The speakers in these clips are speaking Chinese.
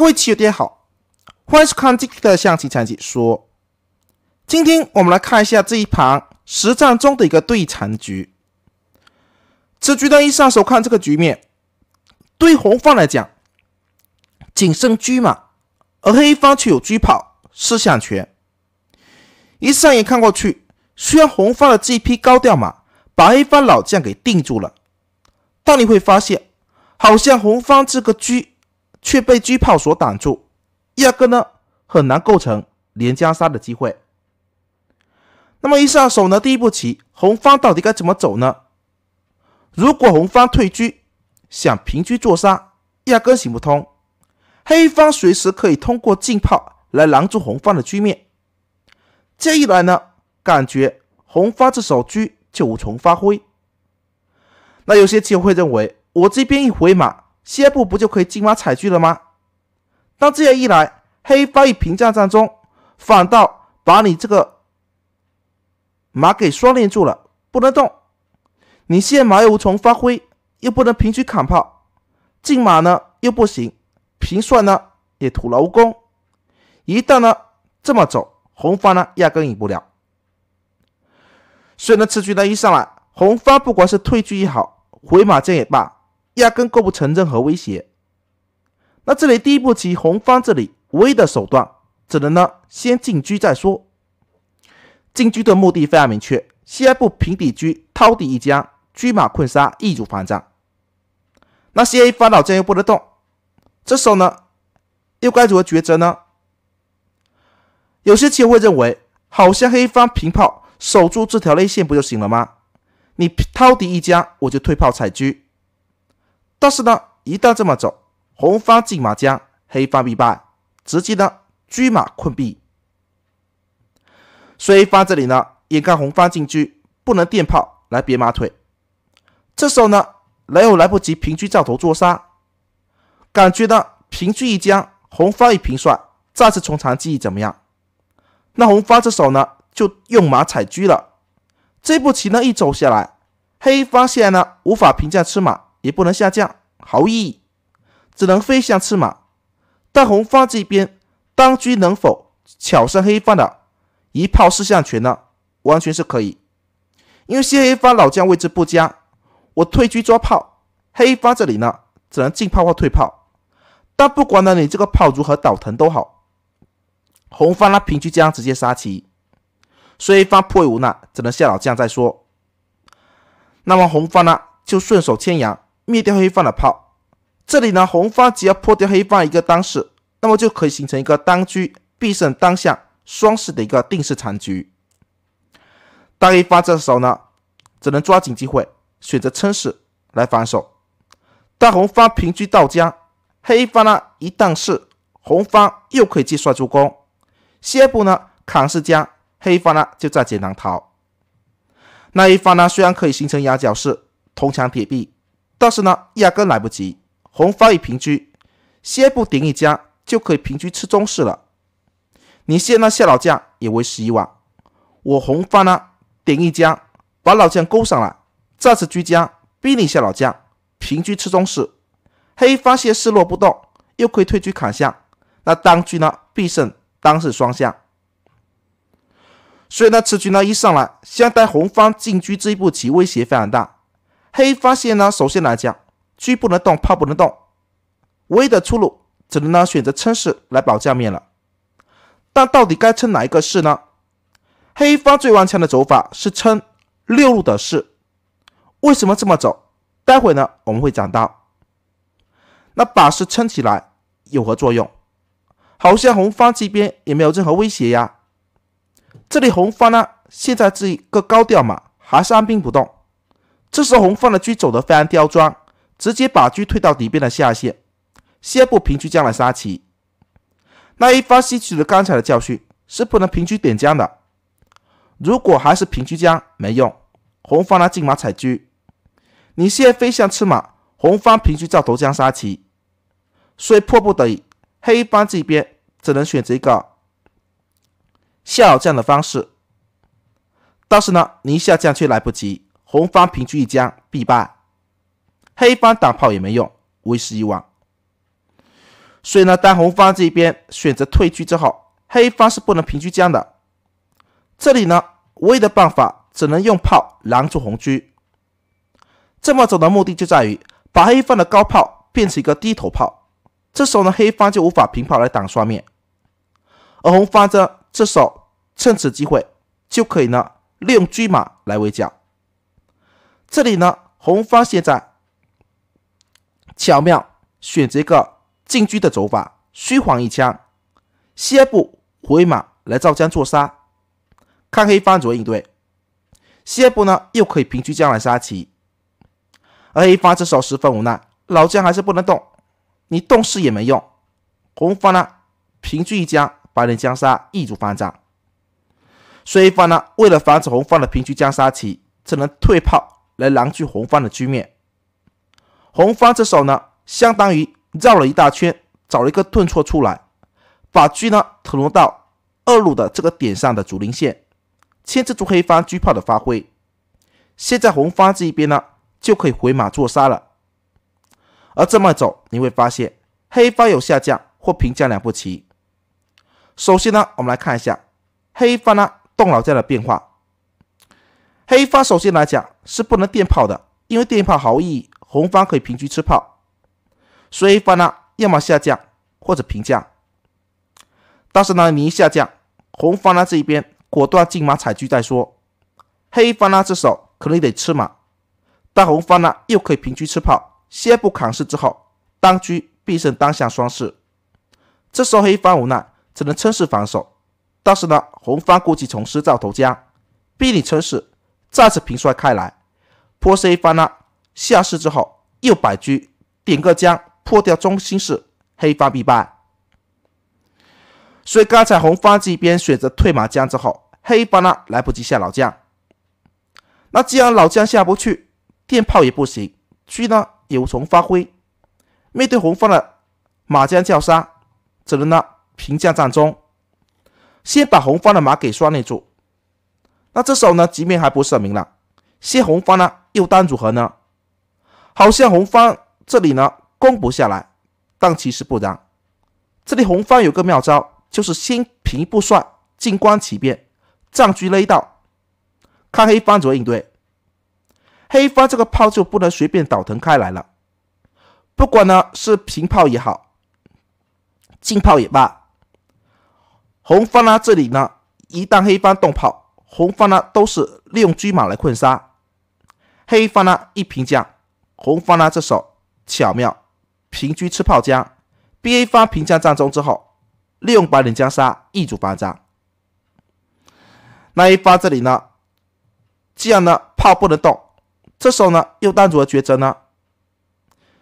各位棋友，大家好，欢迎收看今天的象棋残解说。今天我们来看一下这一盘实战中的一个对残局。此局呢，一上手看这个局面，对红方来讲，仅剩车马，而黑方却有车炮四象权。一上眼看过去，虽然红方的这一匹高调马把黑方老将给定住了，但你会发现，好像红方这个车。却被车炮所挡住，压根呢很难构成连加杀的机会。那么一下手呢，第一步棋，红方到底该怎么走呢？如果红方退车，想平车做杀，压根行不通。黑方随时可以通过进炮来拦住红方的局面。这样一来呢，感觉红方这手车就无从发挥。那有些棋友会认为，我这边一回马。一步不就可以进马踩车了吗？但这样一来，黑方与平将战中，反倒把你这个马给拴链住了，不能动。你现马又无从发挥，又不能平车砍炮，进马呢又不行，平帅呢也徒劳无功。一旦呢这么走，红方呢压根赢不了。所以呢，此局呢一上来，红方不管是退车也好，回马将也罢。压根构不成任何威胁。那这里第一步棋，红方这里唯一的手段，只能呢先进车再说。进车的目的非常明确，下一步平底车掏底一将，车马困杀，易如反掌。那 A 方老将又不得动，这时候呢，又该如何抉择呢？有些棋友会认为，好像黑方平炮守住这条内线不就行了吗？你掏底一将，我就退炮踩车。但是呢，一旦这么走，红方进马将，黑方必败，直接呢，车马困毙。以方这里呢，眼看红方进车，不能电炮来别马腿。这时候呢，雷欧来不及平车照头捉杀，感觉呢，平车一将，红方一平帅，再次从长计议怎么样？那红方这手呢，就用马踩车了。这步棋呢，一走下来，黑方现在呢，无法评价吃马。也不能下将，毫无意义，只能飞象吃马。但红方这边当车能否巧胜黑方的一炮四象拳呢？完全是可以，因为黑方老将位置不佳，我退车抓炮，黑方这里呢只能进炮或退炮。但不管呢，你这个炮如何倒腾都好，红方呢平车将直接杀棋，所黑方迫于无奈只能下老将再说。那么红方呢就顺手牵羊。灭掉黑方的炮，这里呢，红方只要破掉黑方一个单士，那么就可以形成一个单车必胜单下双士的一个定式残局。大黑方这时候呢，只能抓紧机会选择撑士来防守。当红方平车到将，黑方呢一旦士，红方又可以计算助攻。下一步呢砍士将，黑方呢就在劫难逃。那一方呢虽然可以形成压角士，铜墙铁壁。但是呢，压根来不及。红方一平车，先不点一将，就可以平车吃中士了。你现在下老将也为时已晚。我红方呢，点一将，把老将勾上来，再次居将逼你下老将，平车吃中士。黑方些势落不动，又可以退车砍象。那当车呢必胜当是双象。所以呢，此局呢一上来，先带红方进车这一步棋威胁非常大。黑方现呢，首先来讲，车不能动，炮不能动，唯一的出路只能呢选择撑士来保将面了。但到底该撑哪一个士呢？黑方最顽强的走法是撑六路的士，为什么这么走？待会呢我们会讲到。那把士撑起来有何作用？好像红方这边也没有任何威胁呀。这里红方呢现在是一个高调嘛，还是按兵不动。这时，红方的车走得非常刁钻，直接把车推到敌边的下线，下一步平车将来杀棋。那一方吸取了刚才的教训，是不能平车点将的。如果还是平车将，没用。红方呢，进马踩车，你先飞象吃马，红方平车照头将杀棋。所以迫不得已，黑方这边只能选择一个下将的方式。但是呢，你下将却来不及。红方平居一将必败，黑方挡炮也没用，为时已晚。所以呢，当红方这边选择退居之后，黑方是不能平居将的。这里呢，唯一的办法只能用炮拦住红车。这么走的目的就在于把黑方的高炮变成一个低头炮。这时候呢，黑方就无法平炮来挡双面，而红方呢，时候趁此机会就可以呢，利用车马来围剿。这里呢，红方现在巧妙选择一个进车的走法，虚晃一枪，下一步回马来造将做杀，看黑方如何应对。下一步呢，又可以平车将来杀棋，而黑方这时候十分无奈，老将还是不能动，你动士也没用。红方呢，平车一将，白人将杀，易主翻掌。以方呢，为了防止红方的平车将杀棋，只能退炮。来拦住红方的局面。红方这手呢，相当于绕了一大圈，找了一个顿挫出来，把车呢腾挪到二路的这个点上的竹林线，牵制住黑方车炮的发挥。现在红方这一边呢，就可以回马作杀了。而这么走，你会发现黑方有下降或平将两步棋。首先呢，我们来看一下黑方呢动老将的变化。黑方首先来讲。是不能电炮的，因为电炮毫无意义。红方可以平车吃炮，所黑方呢要么下降或者平将。但是呢，你一下降，红方呢这一边果断进马踩车再说。黑方呢这手可能得吃马，但红方呢又可以平车吃炮，先不扛事，之后单车必胜当下双士。这时候黑方无奈只能车四防守，但是呢，红方故技重施照头将，逼你车四，再次平帅开来。破 C 方呢，下士之后又摆车，点个将，破掉中心士，黑方必败。所以刚才红方这边选择退马将之后，黑方呢来不及下老将。那既然老将下不去，电炮也不行，车呢也无从发挥。面对红方的马将叫杀，只能呢平将占中，先把红方的马给拴住。那这时候呢局面还不是很明朗，先红方呢。又当如何呢？好像红方这里呢攻不下来，但其实不然。这里红方有个妙招，就是先平步帅，静观其变，占据勒道，看黑方怎么应对。黑方这个炮就不能随便倒腾开来了。不管呢是平炮也好，进炮也罢，红方呢这里呢一旦黑方动炮，红方呢都是利用车马来困杀。黑方呢一平将，红方呢这手巧妙平车吃炮将，b A 方平将占中之后，利用白领将杀一卒八将。那一发这里呢，既然呢炮不能动，这时候呢又当如何抉择呢？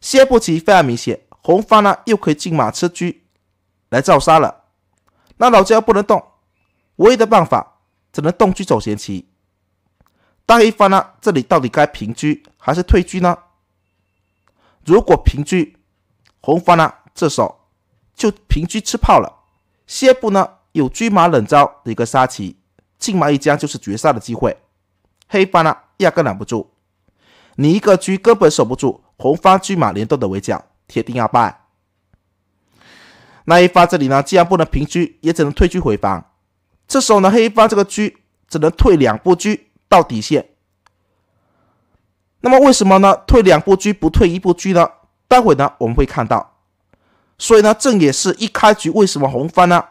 先不急，非常明显，红方呢又可以进马吃车来造杀了。那老将不能动，唯一的办法只能动车走闲棋。大一方呢？这里到底该平车还是退车呢？如果平车，红方呢？这时候就平车吃炮了。下一步呢？有车马冷招的一个杀棋，进马一将就是绝杀的机会。黑方呢，压根拦不住，你一个车根本守不住红方车马联动的围剿，铁定要败。那一方这里呢，既然不能平车，也只能退车回防。这时候呢，黑方这个车只能退两步车到底线。那么为什么呢？退两步车不退一步车呢？待会呢我们会看到。所以呢，正也是一开局为什么红方呢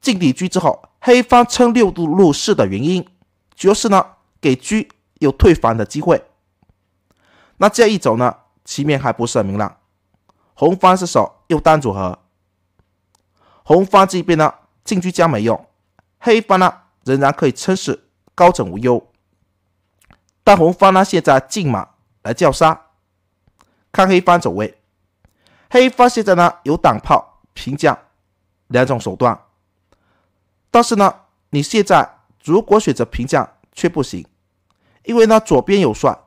进底车之后，黑方称六度入士的原因，主要是呢给车有退房的机会。那这样一走呢，局面还不是很明朗。红方是手又单组合，红方这边呢进车将没用，黑方呢仍然可以称死，高枕无忧。大红方呢，现在进马来叫杀，看黑方走位。黑方现在呢，有挡炮平将两种手段，但是呢，你现在如果选择平将却不行，因为呢，左边有帅，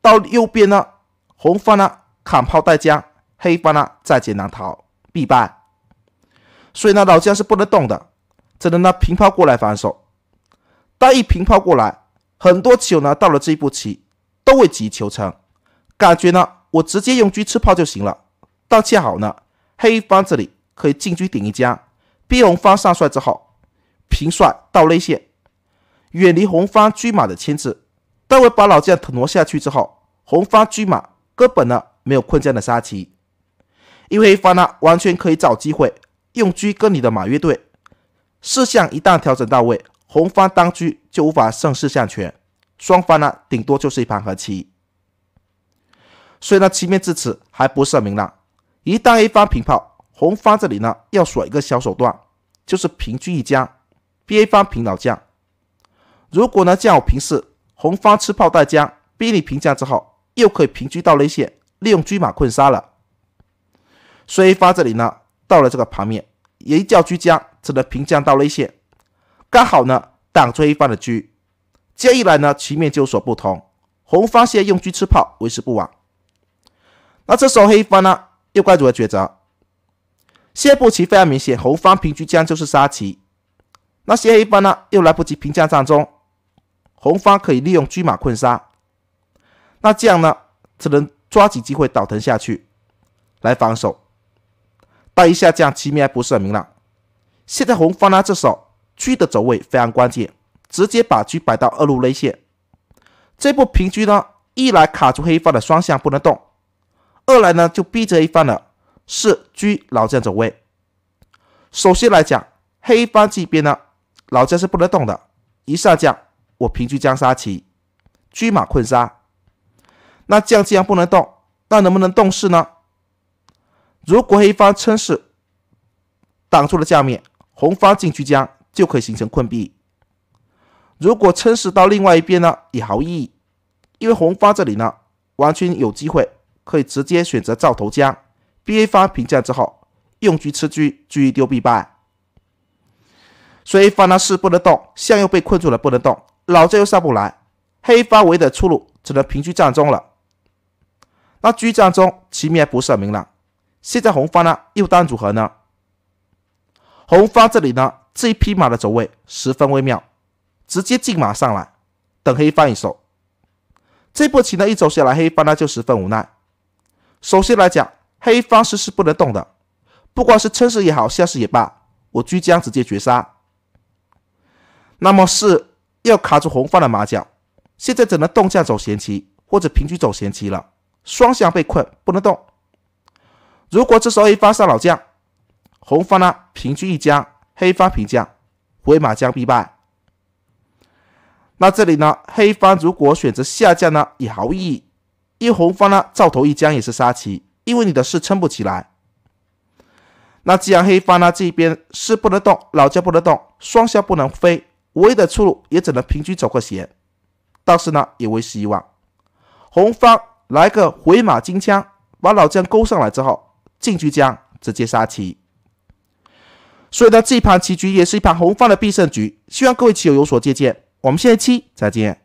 到右边呢，红方呢砍炮带将，黑方呢在劫难逃，必败。所以呢，老将是不能动的，只能呢平炮过来防守。但一平炮过来。很多棋友呢，到了这一步棋，都会急求成，感觉呢，我直接用车吃炮就行了。但恰好呢，黑方这里可以进车顶一将，逼红方上帅之后，平帅到内线，远离红方车马的牵制。待会把老将腾挪下去之后，红方车马根本呢没有困将的杀棋，因为黑方呢完全可以找机会用车跟你的马约对，事项一旦调整到位。红方当车就无法胜势向前，双方呢顶多就是一盘和棋，所以呢棋面至此还不很明朗。一旦一方平炮，红方这里呢要耍一个小手段，就是平车一将，逼 a 方平老将。如果呢将我平士，红方吃炮带将，逼你平将之后，又可以平车到肋线，利用车马困杀。了，所黑方这里呢到了这个盘面，一叫车将，只能平将到肋线。刚好呢，挡住一方的车，这样一来呢，局面就有所不同。红方现在用车吃炮为时不晚。那这时候黑方呢，又该如何抉择？谢步棋非常明显，红方平车将就是杀棋。那谢黑方呢，又来不及平将战中，红方可以利用车马困杀。那这样呢，只能抓紧机会倒腾下去来防守。但一下将棋面还不是很明朗。现在红方呢，这手。车的走位非常关键，直接把车摆到二路内线。这步平车呢，一来卡住黑方的双向不能动，二来呢就逼着一方的士车老将走位。首先来讲，黑方这边呢，老将是不能动的。一下将我平车将杀棋，车马困杀。那将既然不能动，那能不能动士呢？如果黑方称士挡住了将面，红方进车将。就可以形成困毙。如果撑死到另外一边呢，也毫无意义，因为红方这里呢，完全有机会可以直接选择照头将。B A 方平将之后，用车吃车，车一丢必败。所以方呢是不能动，象又被困住了不能动，老将又上不来，黑方唯一的出路只能平车战中了。那车战中局面不是很明朗，现在红方呢又当如何呢？红方这里呢？这一匹马的走位十分微妙，直接进马上来，等黑方一手。这步棋呢，一走下来，黑方呢就十分无奈。首先来讲，黑方是是不能动的，不管是撑死也好，下死也罢，我居将直接绝杀。那么是要卡住红方的马脚，现在只能动将走闲棋，或者平局走闲棋了。双向被困，不能动。如果这时候黑发杀老将，红方呢平局一将。黑方平将，回马将必败。那这里呢，黑方如果选择下将呢，也毫无意义。因为红方呢，照头一将也是杀棋，因为你的士撑不起来。那既然黑方呢这边士不能动，老将不能动，双下不能飞，唯一的出路也只能平车走个斜。但是呢，也为时已晚。红方来个回马金枪，把老将勾上来之后，进车将直接杀棋。所以呢，这一盘棋局也是一盘红方的必胜局，希望各位棋友有所借鉴。我们下一期再见。